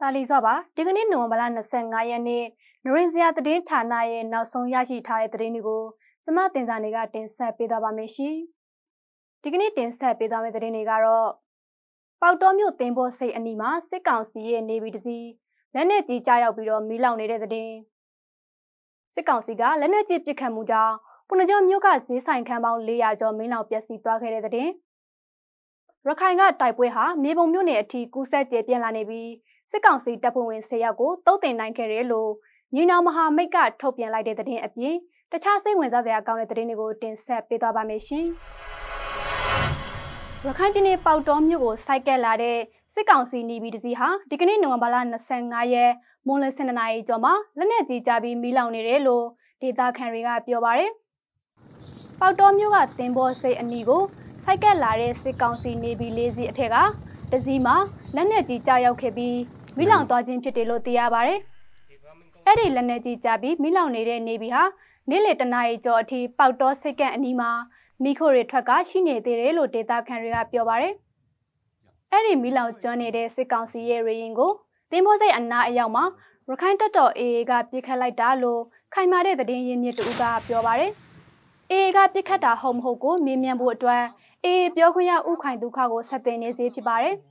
တာလီစွာပါဒီကနေ့နိုဝင်ဘာလ25ရက်နေ့နရင်စရာသတင်းဌာနရဲ့နောက်ဆုံးရရှိထားတဲ့သတင်းတွေကိုကျမတင်စာနေကတင်ဆက်ပေးသွားပါမယ်ရှင်ဒီကနေ့တင်ဆက်ပေးသွားမယ့်သတင်းတွေကတော့ပေါက်တော်မြို့တင်ဖို့စိတ်အနီမှာစစ်ကောင်စီရဲ့နေပြည်တစီလက်နက်ကြီးကြားရောက်ပြီးတော့မီးလောင်နေတဲ့သတင်းစစ်ကောင်စီကလက်နက်ကြီးပစ်ခတ်မှုကြောင့်ပုဏ္ဏကျော်မြို့ကဈေးဆိုင်ခန်းပေါင်း400ကျော်မီးလောင်ပျက်စီးသွားခဲ့တဲ့သတင်းရခိုင်ကတိုက်ပွဲဟာမြေပုံမြို့နယ်အထိကူးစက်ကျေပြန့်လာနေပြီးစစ်ကောင်စီတပ်ဖွဲ့ဝင်၁၀ယောက်ကိုတုတ်တင်နိုင်ခဲ့တယ်လို့ညီနောင်မဟာမိတ်ကထုတ်ပြန်လိုက်တဲ့သတင်းအပြင်တခြားစိတ်ဝင်စားစရာကောင်းတဲ့သတင်းတွေကိုတင်ဆက်ပေးသွားပါမယ်ရှင်။ရခိုင်ပြည်နယ်ပေါတောမြို့ကိုစိုက်ကက်လာတဲ့စစ်ကောင်စီနေပြည်တစီဟာဒီကနေ့နိုဝင်ဘာလ25ရက်မွန်းလယ်7:00နာရီကျော်မှာလက်နက်ကြီးကြားပြီးမီးလောင်နေတယ်လို့ဒေသခံတွေကပြောပါရယ်။ပေါတောမြို့ကသင်္ဘောစိတ်အနီကိုစိုက်ကက်လာတဲ့စစ်ကောင်စီနေပြည်လေးစီအထက်ကတစီမှာလက်နက်ကြီးကြားရောက်ခဲ့ပြီးမိလောင်သွားခြင်းဖြစ်တယ်လို့သိရပါတယ်။အဲ့ဒီလက်နေကြီးကြပြီးမိလောင်နေတဲ့နေပြီဟာနေ့လယ်တနာရီကျော်အထိ ပေါက်တော့စိတ်ကန့်အနီးမှာမိခိုတွေထွက်ကရှိနေသေးတယ်လို့ဒေတာခန်တွေကပြောပါတယ်။အဲ့ဒီမိလောင်ကျွမ်းနေတဲ့စစ်ကောင်စီရဲ့ရေရင်ကိုတင်းမိုးစိတ်အနာအရောက်မှာရခိုင်တပ်တော် AA ကပြစ်ခတ်လိုက်တာလို့ခိုင်မာတဲ့သတင်းရင်းမြစ်တူကပြောပါတယ်။ AA ကပြစ်ခတ်တာဟုတ်မဟုတ်ကိုမေးမြန်းဖို့အတွက် AA ပြောခွင့်ရဥခိုင်ဒုက္ခကိုဆက်သွယ်နေစေဖြစ်ပါတယ်။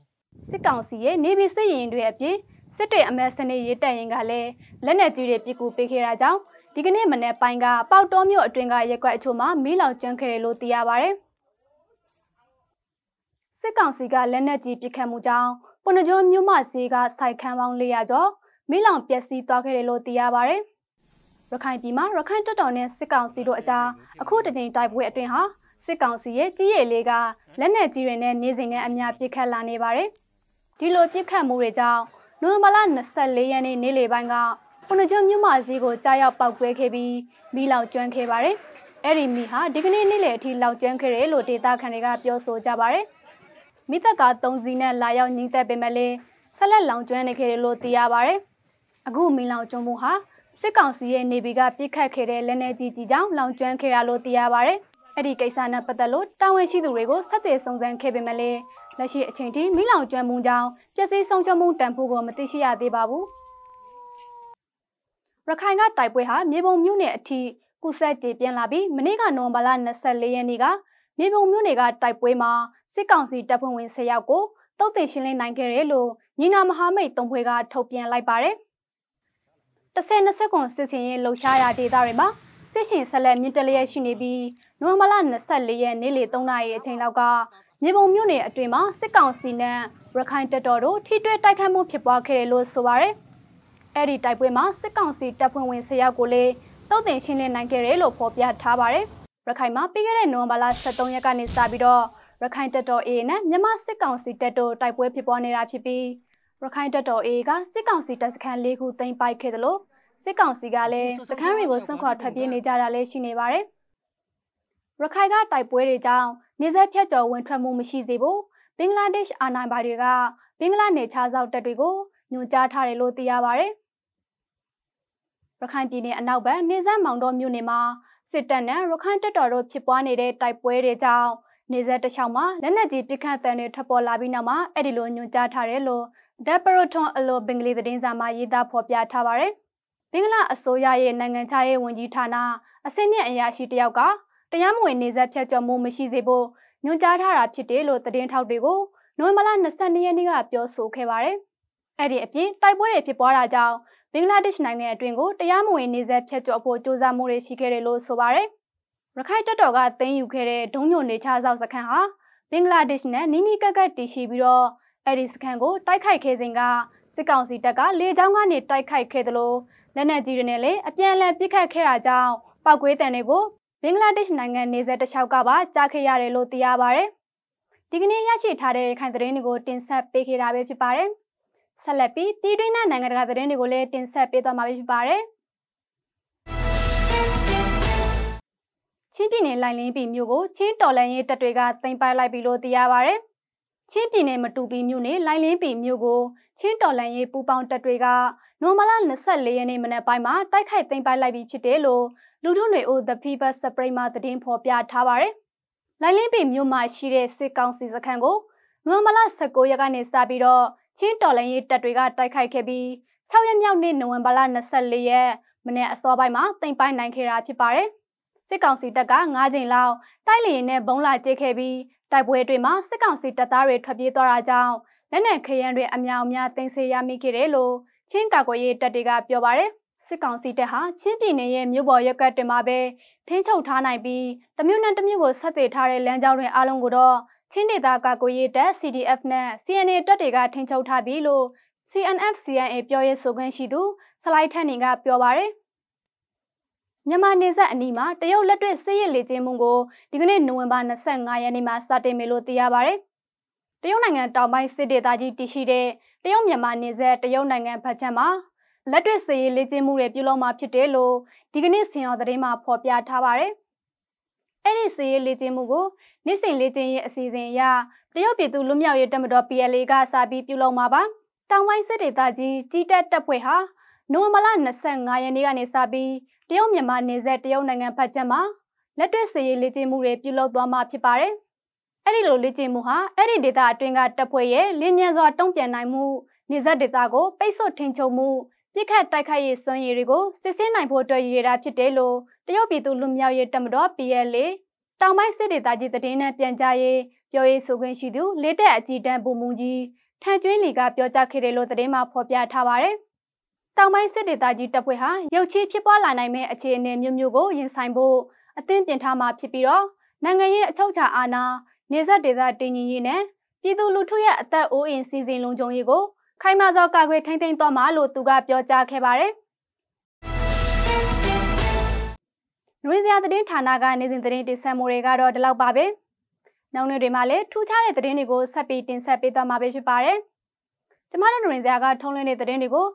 စစ်ကောင်စီရဲ့နေပြည်စစ်ရင်တွေအပြင်စစ်တွေအမတ်စနစ်ရေးတပ်ရင်ကလည်းလက်နက်ကြီးတွေပစ်ကူပေးခဲ့တာကြောင့်ဒီကနေ့မနေ့ပိုင်းကပေါက်တော်မြို့အတွင်းကရက်ကွက်အချို့မှာမီးလောင်ကျွမ်းခဲ့တယ်လို့သိရပါဗျ။စစ်ကောင်စီကလက်နက်ကြီးပစ်ခတ်မှုကြောင့်ပုဏ္ဏကျွန်းမြို့မဈေးကစိုက်ခန်းပေါင်း400ကျော်မီးလောင်ပျက်စီးသွားခဲ့တယ်လို့သိရပါဗျ။ရခိုင်ပြည်မှာရခိုင်တပ်တော်နဲ့စစ်ကောင်စီတို့အကြားအခုတကြိမ်တိုက်ပွဲအတွင်းဟာစစ်ကောင်စီရဲ့ကြီးရဲလေးကလက်နက်ကြီးတွေနဲ့နေစဉ်နဲ့အများပြစ်ခတ်လာနေပါတယ်။ဒီလိုပြစ်ခတ်မှုတွေကြောင့်နိုဝင်ဘာလ24ရက်နေ့နေ့လယ်ပိုင်းကပုဏ္ဏကျွန်းမြို့မဈေးကိုကြားရောက်ပောက်ကွဲခဲ့ပြီးမိလောက်ကျွမ်းခဲ့ပါတယ်။အဲ့ဒီမိဟာဒီကနေ့နေ့လယ်အထိလောက်ကျွမ်းခဲ့တယ်လို့ဒေသခံတွေကပြောဆိုကြပါတယ်။မိသက်ကား3စီးနဲ့လာရောက်ညီသက်ပေမဲ့လည်းဆက်လက်လောင်ကျွမ်းနေခဲ့တယ်လို့သိရပါတယ်။အခုမိလောက်ကျွမ်းမှုဟာစစ်ကောင်စီရဲ့နေပြည်တော်ပြစ်ခတ်ခဲ့တဲ့လက်နက်ကြီးကြီးကြောင့်လောင်ကျွမ်းခဲ့တာလို့သိရပါတယ်။အဲ့ဒီကိစ္စနဲ့ပတ်သက်လို့တာဝန်ရှိသူတွေကိုဆက်သွယ်စုံစမ်းခဲ့ပေမဲ့လည်းလက်ရှိအချိန်ထိမိလောင်ကျွမ်းမှုကြောင့်ပျက်စီးဆုံးရှုံးမှုတန်ဖိုးကိုမသိရှိရသေးပါဘူး။ရခိုင်ကတိုက်ပွဲဟာမြေပုံမြို့နယ်အထိကုဆက်ကြေပြန်လာပြီးမနေ့ကနိုဝင်ဘာလ24ရက်နေ့ကမြေပုံမြို့နယ်ကတိုက်ပွဲမှာစစ်ကောင်စီတပ်ဖွဲ့ဝင်10ယောက်ကိုတုတ်တေရှင်းလင်းနိုင်ခဲ့တယ်လို့ညီနာမဟာမိတ်တုံဖွဲ့ကထုတ်ပြန်လိုက်ပါတယ်။တစ်ဆယ်နှစ်ဆက်ကွန်စစ်စင်ရဲ့လှုပ်ရှားရာဒေသတွေမှာစစ်ရှင်ဆက်လက်မြင့်တက်လျက်ရှိနေပြီးနိုဝင်ဘာလ24ရက်နေ့လေ3နာရီအချိန်လောက်ကမြေပုံမြို့နယ်အတွင်းမှာစစ်ကောင်စီနဲ့ရခိုင်တပ်တော်တို့ထိတွေ့တိုက်ခိုက်မှုဖြစ်ပွားခဲ့တယ်လို့ဆိုပါရယ်အဲ့ဒီတိုက်ပွဲမှာစစ်ကောင်စီတပ်ဖွဲ့ဝင်၁၀ယောက်ကိုလည်းတုတ်တင်ရှင်းလင်းနိုင်ခဲ့တယ်လို့ဖော်ပြထားပါရယ်ရခိုင်မှာပြီးခဲ့တဲ့နိုဝင်ဘာလ23ရက်ကနေစပြီးတော့ရခိုင်တပ်တော် AA နဲ့မြန်မာစစ်ကောင်စီတပ်တို့တိုက်ပွဲဖြစ်ပွားနေတာဖြစ်ပြီးရခိုင်တပ်တော် AA ကစစ်ကောင်စီတပ်စခန်း၄ခုသိမ်းပိုက်ခဲ့တယ်လို့စစ်ကောင်စီကလည်းစခန်းတွေကိုစွန့်ခွာထွက်ပြေးနေကြတာလည်းရှိနေပါတယ်။ရခိုင်ကတိုက်ပွဲတွေကြောင့်နေဆက်ဖြတ်ကျော်ဝင်ထွက်မှုမရှိစေဖို့ဘင်္ဂလားဒေ့ရှ်အာဏာပိုင်တွေကဘင်္ဂလားနယ်ခြားစောက်တပ်တွေကိုညွှန်ကြားထားတယ်လို့သိရပါဗျ။ရခိုင်ပြည်နယ်အနောက်ဘက်နေဆက်မောင်တော်မြို့နယ်မှာစစ်တပ်နဲ့ရခိုင်တပ်တော်တို့ဖြစ်ပွားနေတဲ့တိုက်ပွဲတွေကြောင့်နေဆက်တခြားမှာလက်နက်ကြီးပစ်ခတ်တံတွေထွက်ပေါ်လာပြီးနောက်မှာအဲ့ဒီလိုညွှန်ကြားထားတယ်လို့ The Proton အလိုဘင်္ဂလီသတင်းစာမှာရေးသားဖော်ပြထားပါဗျ။ဘင်္ဂလားအစိုးရရဲ့နိုင်ငံခြားရေးဝန်ကြီးဌာနအစင်းမြင့်အရာရှိတယောက်ကတရားမဝင်နေဆက်ဖြတ်ကျော်မှုမရှိစေဖို့ညွှန်ကြားထားတာဖြစ်တယ်လို့သတင်းထောက်တွေကိုနိုဝင်ဘာလ22ရက်နေ့ကပြောဆိုခဲ့ပါတယ်။အဲ့ဒီအပြင်တိုက်ပွဲတွေဖြစ်ပွားတာကြောင့်ဘင်္ဂလားဒေ့ရှ်နိုင်ငံအတွင်းကိုတရားမဝင်နေဆက်ဖြတ်ကျော်ဖို့ကြိုးစားမှုတွေရှိခဲ့တယ်လို့ဆိုပါတယ်။ရခိုင်တပ်တော်ကသိမ်းယူခဲ့တဲ့ဒုံညိုနေချဆောက်စခန်းဟာဘင်္ဂလားဒေ့ရှ်နဲ့နီးနီးကပ်ကပ်တည်ရှိပြီးတော့အဲ့ဒီစခန်းကိုတိုက်ခိုက်ခဲ့စဉ်ကစစ်ကောင်စီတပ်ကလေကြောင်းကနေတိုက်ခိုက်ခဲ့သလိုလက်နက်ကြီးတွေနဲ့လည်းအပြန်အလှန်ပစ်ခတ်ခဲ့တာကြောင့်ပောက်ကွေးတန်တွေကိုင်္ဂလားဒေ့ရှ်နိုင်ငံ နေဆက်တစ်လျှောက်ကပါကြားခဲ့ရတယ်လို့သိရပါဗျ။ဒီကနေ့ရရှိထားတဲ့ရခိုင်သတင်းတွေကို တင်ဆက်ပေးခဲ့တာပဲဖြစ်ပါတယ်။ဆက်လက်ပြီးပြည်တွင်းနဲ့နိုင်ငံတကာသတင်းတွေကိုလည်းတင်ဆက်ပေးသွားမှာဖြစ်ပါတယ်။ချင်းပြည်နယ်လိုင်လင်းပြည်မြို့ကိုချင်းတော်လန်ရေးတပ်တွေကသိမ်းပိုက်လိုက်ပြီလို့သိရပါဗျ။ချင်းပြည်နယ်မတူပီမြို့နယ်လိုင်လင်းပြည်မြို့ကိုချင်းတော်လန်ရေးပူပေါင်းတပ်တွေကနိုမလ24ရက်နေ့မနက်ပိုင်းမှာတိုက်ခိုက်သိမ်းပိုက်လိုက်ပြီဖြစ်တယ်လို့လူထုတွေအို The Fever Spray မှာသတင်းဖော်ပြထားပါတယ်။လိုင်လင်းပေမြို့မှာရှိတဲ့စစ်ကောင်စီစခန်းကိုနိုဝင်ဘာလ19ရက်ကနေစပြီးတော့ချင်းတော်လန်ရေးတပ်တွေကတိုက်ခိုက်ခဲ့ပြီး6ရက်မြောက်နေ့နိုဝင်ဘာလ24ရက်မနေ့အစောပိုင်းမှာတိမ်ပိုင်းနိုင်ခဲ့တာဖြစ်ပါတယ်။စစ်ကောင်စီတပ်က9ကြိမ်လောက်တိုက်လေရင်နဲ့ဘုံလာကျဲခဲ့ပြီးတိုက်ပွဲတွေမှာစစ်ကောင်စီတပ်သားတွေထွက်ပြေးသွားတာကြောင့်လက်နက်ခဲယမ်းတွေအများအများတင်ဆေးရမိခဲ့တယ်လို့ချင်းကာကွယ်ရေးတပ်တွေကပြောပါတယ်။စစ်ကောင်စီတပ်ဟာချင်းပြည်နယ်ရဲ့မြို့ပေါ်ရပ်ကွက်တင်မှာပဲထိန်းချုပ်ထားနိုင်ပြီးတမျိုးနဲ့တမျိုးကိုဆက်သွယ်ထားတဲ့လမ်းကြောင်းတွေအားလုံးကိုတော့ချင်းဒေသကာကွယ်ရေးတပ် CDF နဲ့ CNA တပ်တွေကထိန်းချုပ်ထားပြီလို့ CNF CNA ပြောရေးဆိုခွင့်ရှိသူဆလိုက်ထန်နေကပြောပါရယ်မြန်မာနေဆက်အနီးမှာတရုတ်လက်တွေ့စစ်ရေးလေ့ကျင့်မှုကိုဒီကနေ့နိုဝင်ဘာ25ရက်နေ့မှာစတင်မယ်လို့သိရပါရယ်တရုတ်နိုင်ငံတောင်ပိုင်းစစ်ဒေသကြီးတည်ရှိတဲ့တရုတ်မြန်မာနေဆက်တရုတ်နိုင်ငံဘက်ခြမ်းမှာလက်တွေ့စည်ရေးလေ့ကျင့်မှုတွေပြုလုပ်မှာဖြစ်တယ်လို့ဒီကနေ့ဆင်ရော်သတင်းမှာဖော်ပြထားပါတယ်။အဲ့ဒီစည်ရေးလေ့ကျင့်မှုကိုနေ့စဉ်လေ့ကျင့်ရေးအစီအစဉ်အရတရုတ်ပြည်သူလူမျိုးရေးတက်မတော် PLA ကစာပြီးပြုလုပ်မှာပါ။တောင်ပိုင်းစစ်ဒေသကြီးကြီးတက်တပ်ဖွဲ့ဟာနိုဝင်ဘာလ25ရက်နေ့ကနေစပြီးတရုတ်မြန်မာနယ်စပ်တရုတ်နိုင်ငံဘက်ချက်မှာလက်တွေ့စည်ရေးလေ့ကျင့်မှုတွေပြုလုပ်သွားမှာဖြစ်ပါတယ်။အဲ့ဒီလိုလေ့ကျင့်မှုဟာအဲ့ဒီဒေသအတွင်းကတပ်ဖွဲ့ရဲ့လင်းမြန်စွာတုံ့ပြန်နိုင်မှုနေဆက်ဒေသကိုပိတ်ဆို့ထိန်ချုပ်မှုပြစ်ခတ်တိုက်ခိုက်ရေးစွမ်းရည်တွေကိုစစ်ဆေးနိုင်ဖို့အတွက်ရည်ရတာဖြစ်တယ်လို့တရုတ်ပြည်သူလူမျိုးရေးတမတော် PLA တောင်ပိုင်းစစ်ဒေသကြီးတည်င်းနဲ့ပြန်ကြားရေးပြောရေးဆိုခွင့်ရှိသူလေးတက်အကြီးတန်းဗိုလ်မှူးကြီးထန်ကျွင်းလီကပြောကြားခဲ့တယ်လို့သတင်းမှာဖော်ပြထားပါတယ်။တောင်ပိုင်းစစ်ဒေသကြီးတပ်ဖွဲ့ဟာရုပ်ချီဖြစ်ပွားလာနိုင်မဲ့အခြေအနေမျိုးမျိုးကိုရင်ဆိုင်ဖို့အသင့်ပြင်ထားမှာဖြစ်ပြီးတော့နိုင်ငံရေးအချုပ်အခြာအာဏာနေဆက်ဒေသတည်ငြိမ်ရေးနဲ့ပြည်သူလူထုရဲ့အသက်အိုးအိမ်စီစဉ်လုံခြုံရေးကိုခိုင်မာသောကာကွယ်ထိန်းသိမ်းသွားမှာလို့သူကပြောကြားခဲ့ပါတယ်။ရွေးစရာသတင်းဌာနကနိုင်စဉ်သတင်းတင်ဆက်မှုတွေကတော့ဒီလောက်ပါပဲ။နောက်နေ့တွေမှာလည်းထူးခြားတဲ့သတင်းတွေကိုဆက်ပြီးတင်ဆက်ပေးသွားမှာဖြစ်ပါတယ်။ကျမတို့နိုင်စရာကထုံးလွှင့်တဲ့သတင်းတွေကို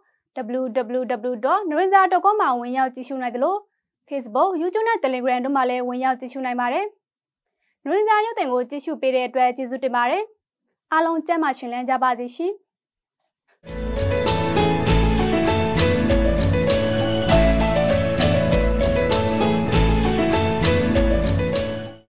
www.norinza.com မှာဝင်ရောက်ကြည့်ရှုနိုင်သလို Facebook, YouTube နဲ့ Telegram တို့မှာလည်းဝင်ရောက်ကြည့်ရှုနိုင်ပါတယ်။နိုရင်စာရုပ်သင်ကိုကြည့်ရှုပေးတဲ့အတွက်ကျေးဇူးတင်ပါတယ်။အားလုံးကျန်းမာရှင်လန်းကြပါစေရှင်။